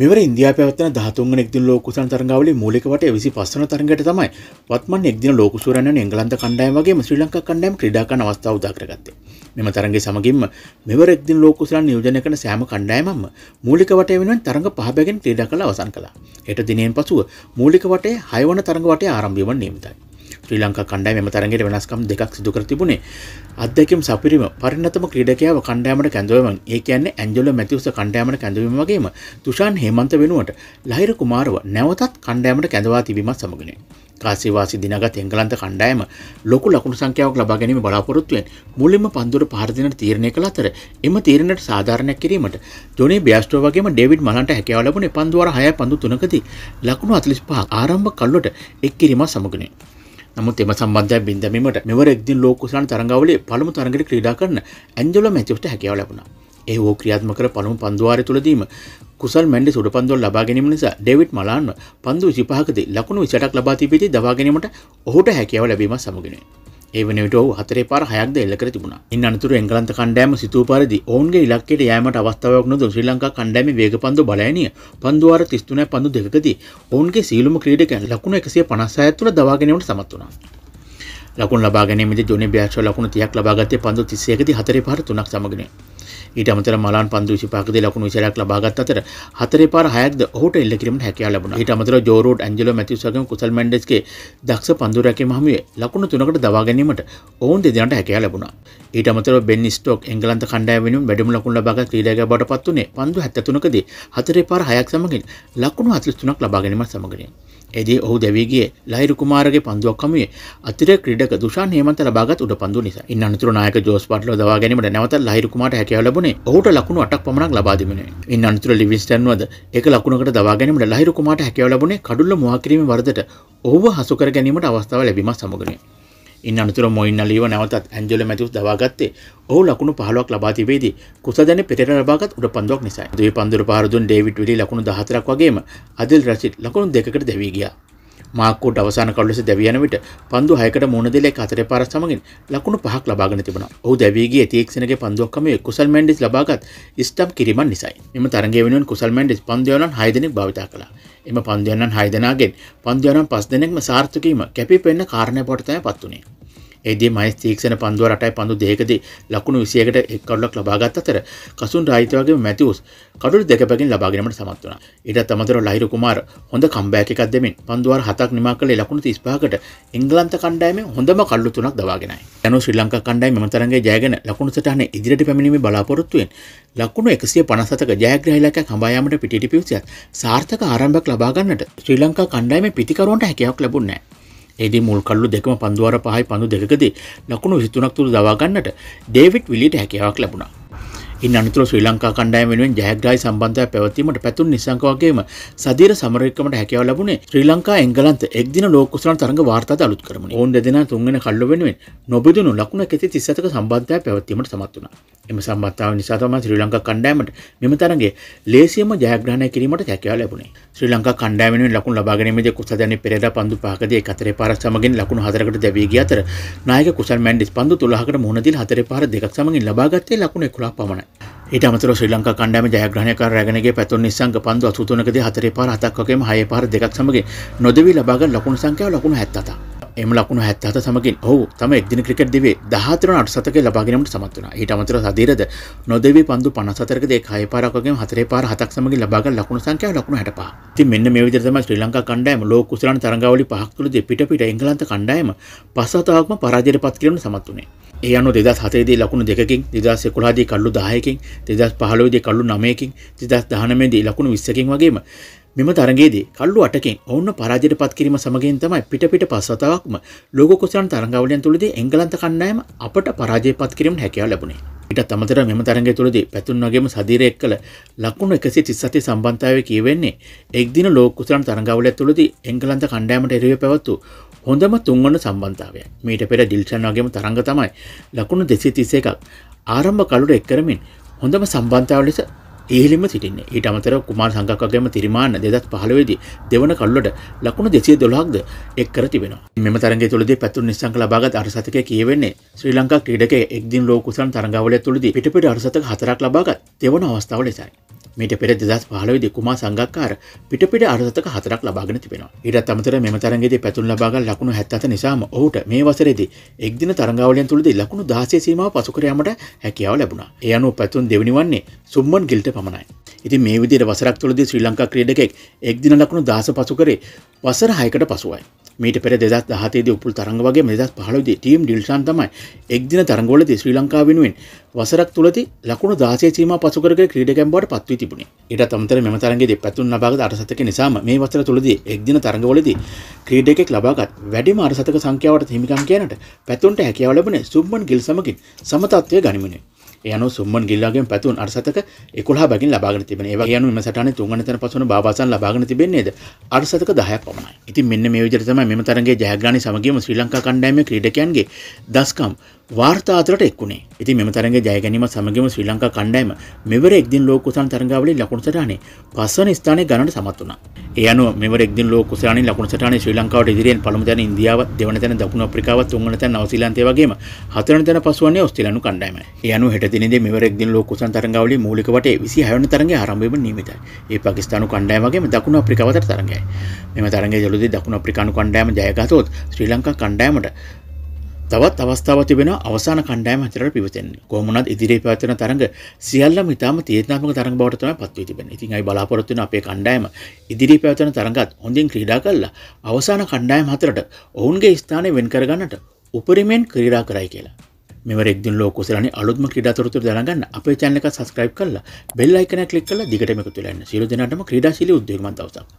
මෙවර ඉන්දයා පැවත්වන දහතුන් එක්දින ලෝකුසන් තරගාවලේ මූලිකවට විසි පස්සන තරගට තමයි වත්මන් එක්දින ලෝකුසුරන්න එංගලන්ත කණ්ඩායම් වගේ ශ්‍රී ලංකා කණ්ඩායම් ක්‍රීඩාකන අවස්ථාව උදාකරගත්තේ. මෙම තරගේ සමගින්ම මෙවර එක්දින ලෝකුසලන් නියෝජනය කරන සෑම කණ්ඩායමම මූලික වටය වෙනුවෙන් තරඟ පහ බැගින් ක්‍රීඩා කළ අවසන් කළා. හෙට දිනෙන් පසුව මූලික වටේ හයවන තරඟ වටේ ආරම්භය වන නියමිතයි. ශ්‍රී ලංකා කණ්ඩායම මෙම තරගයට වෙනස්කම් දෙකක් සිදු කර තිබුණේ. අත්දැකීම් සපිරිම පරිණතම ක්‍රීඩකයාව කණ්ඩායමට කැඳවීම. ඒ කියන්නේ ඇන්ජලෝ මැතිව්ස් කණ්ඩායමට කැඳවීම වගේම තුෂාන් හේමන්ත වෙනුවට ලහිර කුමාරව නැවතත් කණ්ඩායමට කැඳවා තිබීමත් සමගනේ. කාසිවාසි දිනගත් එංගලන්ත කණ්ඩායම ලොකු ලකුණු සංඛ්‍යාවක් ලබා ගැනීම බලාපොරොත්තුවෙන් මුලින්ම පන්දුර පහර දෙනට තීරණය කළ අතර එම තීරණයට සාධාරණයක් කිරීමට ජොනි බියස්ටෝ වගේම ඩේවිඩ් මලන්ට හැකියාව ලැබුණේ පන්දුවර 6 පන්දු 3කදී ලකුණු 45 ආරම්භ කළොට එක් කිරීමක් සමගනේ නමුත් එම සම්බන්ධය බින්දමීමට මෙවර එක්දින් ලෝකුසාන තරඟවලේ පළමු තරඟට ක්‍රීඩා කරන ඇන්ජලෝ මැතිවට හැකියාව ලැබුණා. ඒ හෝ ක්‍රියාත්මක කර පළමු පන්දුවාරය තුලදීම කුසල් මැන්ඩි සුඩ පන්දුව ලබා ගැනීම නිසා ඩේවිඩ් මලාන්ව පන්දු 25කදී ලකුණු 28ක් ලබා තිබෙදී දවා ගැනීමට ඔහුට හැකියාව ලැබීම සමගිනුයි. ඒවනට හතරේ පර හයක්ද එල්ලකර තිබුණ ඉන් අනතුර එංගලන්ත කණ්ඩෑම සිතුූ පරදි ඔවන්ගේ ඉලක්කට යෑමට අවස්ථාවක් නොද ශ්‍රී ලංකා කණ්ඩෑම වේග පන්ඳු බලයනය පන්දුවාර තිස්තුන පඳු දෙකදී ඔවන්ගේ සීලුම ක්‍රීඩකැන් ලකුණ එකසේ පනස් අඇතුළ දවාගෙනවට සමත් වුණ ලකුණ ලබාගැනීමේ ජොනි භ්‍යක්ෂ ලකුණ තියක් ලබාගත්තේ පන්ඳු තිස්සයකති හතරේ පහර තුනක් සමගෙන ඊට අමතර මලාන් 525 දී ලකුණු 24ක් ලබා ගත් අතර හතරේ පාර හයක්ද ඔහුට එල්ල කිරීමට හැකියාව ලැබුණා. ඊට අමතර ජෝ රූඩ් ඇන්ජලෝ මැතිව්ස් වගේම කුසල් මැන්ඩෙස්ගේ දක්ෂ පන්දු රැකීම හමුවේ ලකුණු තුනකට දවා ගැනීමට ඔවුන් දෙදෙනාට හැකියාව ලැබුණා. ඊට අමතර බෙන් ස්ටෝක් එංගලන්ත කණ්ඩායම වෙනුවෙන් වැඩිම ලකුණු ලබා ගත් ක්‍රීඩකයා බවට පත් වුණේ පන්දු 73කදී හතරේ පාර හයක් සමගින් ලකුණු 43ක් ලබා ගැනීමත් සමගින්. එදී ඔහු දෙවීගේ ලහිරු කුමාරගේ පන්දුවක් කමුවේ අතිර ක්‍රීඩක දුෂාන් හේමන්ත ලබාගත් උඩ පන්දු නිසා. ඉන් අනතුරුව නායක ජෝස් බට්ලර් දවා ගැනීමට නැවත ලහිරු කුමාරට හැකියාව ලැබුණේ. ඔහුට ලකුණු 8ක් පමණක් ලබා දෙමිනේ. ඉන් අනතුරුව ලිවින්ස්ටන් වද එක ලකුණකට දවා ගැනීමට ලහිරු කුමාරට හැකියාව ලැබුණේ කඩුල්ල මුවා කිරීමේ වරදට ඔහුව හසු කර ගැනීමට අවස්ථාව ලැබීම සමගනේ. ඉන් අනතුර මොයින් අලීව නැවතත් ඇන්ජල මැතිවස් දවාගත්තේ ඔහු ලකුණු පහලක් ලබා තිබේදී කුසදැන පෙටට ලබාගත් උඩ පන්දක් නිසා දේ පන්දුර පහරදුන් ඩේවිඩ් විලි ලකුණු දහතරක් වගේම අදිල් රචිත් ලකුණු දෙකට දෙවී ගියා මාක්කුඩ් අවසාන කඩුලෙස දැවියන විට පන්දු හයකට මුණදෙල අතරේ පාර සමගින් ලකුණු පහක් ලබාගෙන තිබෙන ඔහු දැවීගේ ඇතික්ෂණගේ පන්දුවක්කම කුසල් මැන්ඩිස් ලබාගත් ස්ටම් කිරීමන් නිසයි එම තරගේ වෙනුවෙන් කුසල් මැන්ඩිස් පන්දයනන් හයදනෙක් භාවිතා කළා එම පන්දයනන් හයදනාගෙන් පන්දයනන් පස් දෙනෙක්ම සාර්ථකීම කැපි පෙන්න කාරණය පොටතය පත් වනේ එදී මයිස් තීක්ෂණ පන්දුව රටයි පන්දු දෙකකදී ලකුණු 21කට එක් කඩුලක් ලබා ගත් අතර කසුන් රායිත් වගේම මැතිවුස් කඩුළු දෙකකින් ලබාගැනීමට සමත් වුණා. ඊටත් අමතරව ලහිරු කුමාර හොඳ කම්බෑක් එකක් දෙමින් පන්දුවාර හතක් නිමා කළේ ලකුණු 35කට එංගලන්ත කණ්ඩායමේ හොඳම කඩලු තුනක් දවාගෙනයි. යනු ශ්‍රී ලංකා කණ්ඩායම මෙම තරඟයේ ජයගෙන ලකුණු සටහනේ ඉදිරියට පැමිණීමේ බලාපොරොත්තුවෙන් ලකුණු 157ක ජයග්‍රහීලකයක් හඹා යාමට පිටිටි පිවිසියත් සාර්ථක ආරම්භයක් ලබා ගන්නට ශ්‍රී ලංකා කණ්ඩායමේ පිටිකරුවන්ට හැකියාවක් ලැබුණේ නැහැ. එහිදී මුල් කල්ලු දෙකම පන්දුවර පහයි පඳු දෙකදී ලකුණු 23ක් තුල දවා ගන්නට ඩේවිඩ් විලියට හැකියාවක් ලැබුණා. ඉන් අනතුර ශ්‍රී ලංකා කණ්ඩායම වෙනුවෙන් ජයග්‍රාහී සම්බන්ධයක් පැවැත්වීමට පැතුම් නිසංක වගේම සදීර සමරේකමට හැකියාව ලැබුණේ ශ්‍රී ලංකා එංගලන්ත එක්දින ලෝක කුසලන තරඟ වාර්තාද අලුත් කරමිනි. ඔවුන් දෙදෙනා තුන්වෙනි කල්ලු වෙනුවෙන් නොබිදුණු ලකුණ කෙති 37ක සම්බන්ධයක් පැවැත්වීමට සමත් වුණා. එම සම්බන්ධතාව නිසා තමයි ශ්‍රී ලංකා කණ්ඩායමට මෙම තරඟයේ ලේසියම ජයග්‍රහණය කිරීමට හැකියාව ලැබුණේ. ශ්‍රී ලංකා කණ්ඩායම වෙනුවෙන් ලකුණු ලබා ගැනීමේදී කුසදැනි පෙරේරා පන්දු පහකදී 1-4 පාරක් සමගින් ලකුණු 4කට දැවී ගිය අතර නායක කුසල් මැන්ඩිස් පන්දු 12කට මුහුණ දීලා 4 පාර දෙකක් සමගින් ලබාගත්තේ ලකුණු 11 පමණයි. ඊට අමතරව ශ්‍රී ලංකා කණ්ඩායම ජයග්‍රහණයකාර රැගෙනගේ පැතුම් නිස්සංග පන්දු 83කදී 4 පාර 7ක් වගේම 6 පාර 2ක් සමගින් නොදෙවි ලබාගත් ලකුණු සංඛ්‍යාව ලකුණු 77ක්. එම ලකුණු 77 සමගින් ඔහු තම එක්දින ක්‍රිකට් දිවේ 14 අට සතකයේ ලබා ගැනීමට සමත් වුණා. ඊට අමතරව සදීරද නොදෙවි පන්දු 54කදී 6 පාරක් වගේම 4 පාර 7ක් සමගින් ලබාගත් ලකුණු සංඛ්‍යාව ලකුණු 65. ඉතින් මෙන්න මේ විදිහට තමයි ශ්‍රී ලංකා කණ්ඩායම ලෝක කුසලන තරඟාවලිය පහක් තුලදී පිට පිට එංගලන්ත කණ්ඩායම පස් හතාවක්ම පරාජයට පත් කිරීමට සමත් වුණේ. ඒ අනු දෙදස් හතේදී ලකුණු දෙකින් දෙදස් එකුලාදී කල්ලු දායකින් දෙදස් පහලෝදී කල්ලු නමයකින් දෙදස් දහනමේදී ලකුණු විස්සකින් වගේම මෙම තරගේදී කල්ලු අටකින් ඔවුන්න පරාජයට පත් කිරීම සමගින් තමයි පිටපිට පස්සතාවක්ම ලෝක කුසලන් තරඟාවලියන් තුළදී එංගලන්ත කණ්ඩායම අපට පරාජය පත් කිරීමට හැකියාව ලැබුණේ. ඊට අමතරව මෙම තරඟය තුළදී පැතුන් වගේම සදීරය එක්කල ලකුණු 137 සම්බන්ධතාවය කියවෙන්නේ එක් දින ලෝක කුසලන් තරඟාවලිය තුළදී එංගලන්ත කණ්ඩායමට එරෙහිව පැවතු හොඳම තුන්වන සම්බන්ධතාවය. මීට පෙර ඩිල්ෂන් වගේම තරඟ තමයි ලකුණු 231ක් ආරම්භ කළුට එක් කරමින් හොඳම සම්බන්ධතාව ලෙස ඒහිලිම සිටින්නේ ඊට අමතර කුමාර සංගක්කගේම තිරිමාන්න දෙදත් පහළවෙදී දෙවන කල්ලොට ලකුණු දෙසිය දොළහක්ද එක් කර තිබෙනවා මෙම තරගේ තුළදී පැතුන් නිසංක ලබාගත් අරසතක කියවෙන්නේ ශ්‍රී ලංකා ක්‍රීඩක එක්දින් ලෝකුසන් තරගාවල තුළදී පිටපිට අරසතක හතරක් ලබාගත් දෙවන අවස්ථාව ලෙසයි මීට පෙර දෙදස් පහලවෙදි කුමා සංගක්කාර පිටපිට අර්ථක හතරක් ලබාගෙන තිබෙනවා. ඊටත් අමතර මෙම තරගයේදී පැතුම් ලබාගත් ලකුණු 77 නිසාම ඔහුට මේ වසරේදී එක් දින තරගාවලියෙන් තුලදී ලකුණු 16 සීමාව පසු කර යාමට හැකියාව ලැබුණා. ඒ අනුව පැතුම් දෙවෙනි වන්නේ සුම්මන් ගිල්ට පමණයි. ඉති මේ විදිර වසරක් තුළද ශ්‍රී ලංකා ක්‍රඩකෙක් එක් දින ලකුණු දහස පසු කරේ වසර හයකට පසුවයි මීට පෙර දෙදස් දහතේ උපුල් තරඟ වගේ මෙදස් පහලුදේ ටීම් ඩිල්ෂන් තමයි එක් දින තරගොල ශ්‍රී ලංකා වෙනුවෙන් වසරක් තුළති ලකුණු දාසේ සීම පසුකර ක්‍රඩකැම්බට පත්ව තිබුණේ එට තමතර මෙම තරන්ගේ පැතුන් බාග අරසතක නිසාම මේ වසර තුළද එක් දින තරඟවලදී ක්‍රීඩකෙක් ලබාගත් වැඩි මාරසතක සංඛ්‍යාවට හිමිකම් කියනට පැතුන්ට හැකියාවලබන සුම්මන් ගිල් සමකින් සමතත්වය ගනිමිනේ යනු සුම්මන් ගිල්ලාගෙන් පැතුන් අර්සතක එකුලා බැගින් ලබාගෙන තිබෙන ඒවා යනු මෙම සටහනේ තුන්වන තැන පසුන බාබාසන් ලබාගෙන තිබෙන්නේද අර්සතක 10ක් පමණයි. ඉතින් මෙන්න මේ විදිහට තමයි මෙම තරඟයේ ජයග්‍රහණය සමගියම ශ්‍රී ලංකා කණ්ඩායමේ ක්‍රීඩකයන්ගේ දස්කම් වාර්තාතරට එක්ුණේ ඉති මෙම තරග ජයගැනීම සමගම ශ්‍රී ලංකා කණ්ඩෑම මෙවර එක්දින් ලෝකුසන් තරගාවලි ලකුණසටානේ පස්වන ස්ථානය ගණට සමත් වුණ එයන මෙවරෙක් ලෝකසාන ලකුණසටාන ශ්‍රී ලංකාවට ඉදිරියෙන් පළමුතැන ඉදියාව දෙවනතැන දකුණ අප්‍රිකාවත් තුන්වනත නවසිලන්තය වගේම හතරනතැන පස්වන්නේ ඔස්තිලනු කණ්ඩෑම යනු හෙටතිනද මෙවරෙක්දින් ලෝකුසන් තරගාවලි මූලිකවට විසි හයන තරගේ ආරම්භම නිමිතයි ඒ පකිස්ානු කණ්ඩෑමගේ දකුණ අප්‍රිකාවත තරගයි මෙම තරගේ ජලුද දකුණ අප්‍රිකානු කණ්ඩෑම ජයගතොත් ශ්‍රී ලංකා කණ්ඩෑමට තවත් අවස්ථාව තිබෙන අවසාන කණ්ඩායම හතරට පිවිතෙන්න. කොහොමුණත් ඉදිරියේ පැවැත්වෙන තරඟ සියල්ලම ඉතාම තීරණාත්මක තරඟ බවට තමයි පත්වී තිබෙන්නේ. ඉතින් අයි බලාපොරොත්තු වෙන අපේ කණ්ඩායම ඉදිරියේ පැවැත්වෙන තරඟත් හොඳින් ක්‍රීඩා කළා අවසාන කණ්ඩායම හතරට ඔවුන්ගේ ස්ථානය වෙන් කරගන්නට උපරිමයෙන් ක්‍රීඩා කරයි කියලා. මෙම රෙක්දින් ලෝ කුසලන අලුත්ම ක්‍රීඩා තොරතුරු දැනගන්න අපේ channel එක subscribe කරලා bell icon එක click කරලා දිගටම එකතු වෙලා ඉන්න. සියලු දෙනාටම ක්‍රීඩාශීලී උද්වේගමත් දවසක්.